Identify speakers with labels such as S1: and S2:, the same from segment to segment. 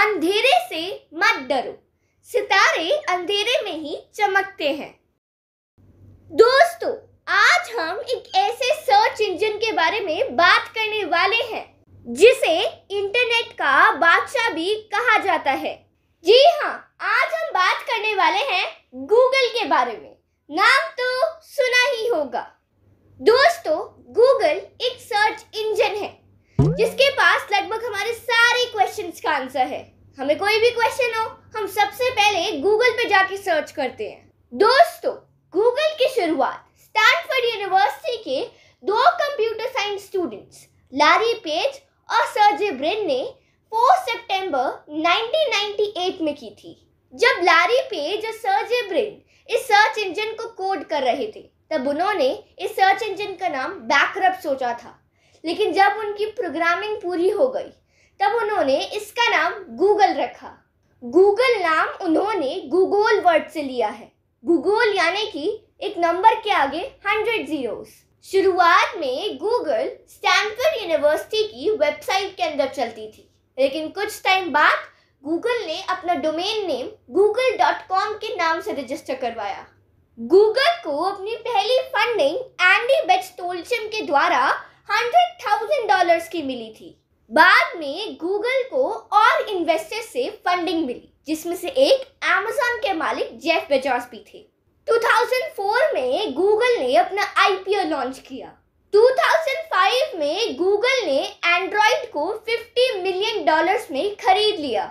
S1: अंधेरे से मत डरो सितारे अंधेरे में ही चमकते हैं दोस्तों आज हम एक ऐसे सर्च इंजन के बारे में बात करने वाले हैं जिसे इंटरनेट का बादशाह भी कहा जाता है जी हाँ आज हम बात करने वाले हैं गूगल के बारे में नाम तो सुना ही होगा दोस्तों गूगल एक सर्च इंजन है जिसके पास लगभग हमारे सारे क्वेश्चन का आंसर है हमें कोई भी क्वेश्चन हो हम सबसे पहले गूगल पे जाके सर्च करते हैं दोस्तों गूगल की शुरुआत स्टैनफोर्ड यूनिवर्सिटी के दो computer science students Larry Page और सर्जे ब्रिन ने 4 सितंबर 1998 में की थी जब लारी पेज और सर्जे ब्रिन इस सर्च इंजन को कोड कर रहे थे तब उन्होंने इस सर्च इंजन का नाम बैकरप सोचा था लेकिन जब उनकी प्रोग्रामिंग पूरी हो गई तब उन्होंने इसका नाम गूगल रखा गूगल नाम उन्होंने गूगल वर्ड से लिया है गूगल यानी कि एक नंबर के आगे हंड्रेड जीरोस शुरुआत में गूगल स्टैनफोर्ड यूनिवर्सिटी की वेबसाइट के अंदर चलती थी लेकिन कुछ टाइम बाद गूगल ने अपना domain name Google dot com के नाम से रजिस्टर करवाया गूगल को अपनी पहली फंडिंग एंडी बेच के द्वारा हंड्रेड थाउजेंड डॉलर्स की मिली थी बाद में गूगल को और इन्वेस्टर से फंडिंग मिली जिसमें से एक अमेजोन के मालिक जेफ बेजॉस भी थे 2004 में गूगल ने अपना आईपीओ लॉन्च किया 2005 में गूगल ने एंड्रॉइड को 50 मिलियन डॉलर्स में खरीद लिया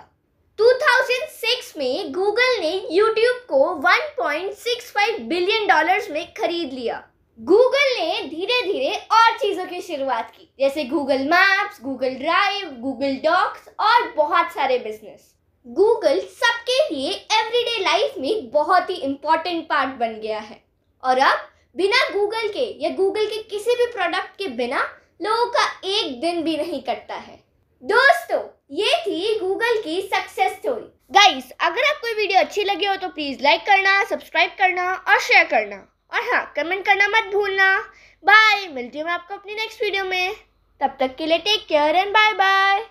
S1: 2006 में गूगल ने यूट्यूब को 1.65 बिलियन डॉलर्स में खरीद लिया गूगल ने धीरे धीरे और चीज़ों की शुरुआत की जैसे Google maps Google drive Google docs और बहुत सारे बिजनेस गूगल सबके लिए एवरीडे लाइफ में बहुत ही इम्पॉर्टेंट पार्ट बन गया है और अब बिना गूगल के या गूगल के किसी भी प्रोडक्ट के बिना लोगों का एक दिन भी नहीं कटता है दोस्तों ये थी गूगल की सक्सेस स्टोरी गाइस अगर आपको वीडियो अच्छी लगी हो तो प्लीज़ लाइक करना सब्सक्राइब करना और शेयर करना और हाँ कमेंट करना मत भूलना बाय मिलती हूँ मैं आपको अपनी नेक्स्ट वीडियो में तब तक के लिए take care and bye bye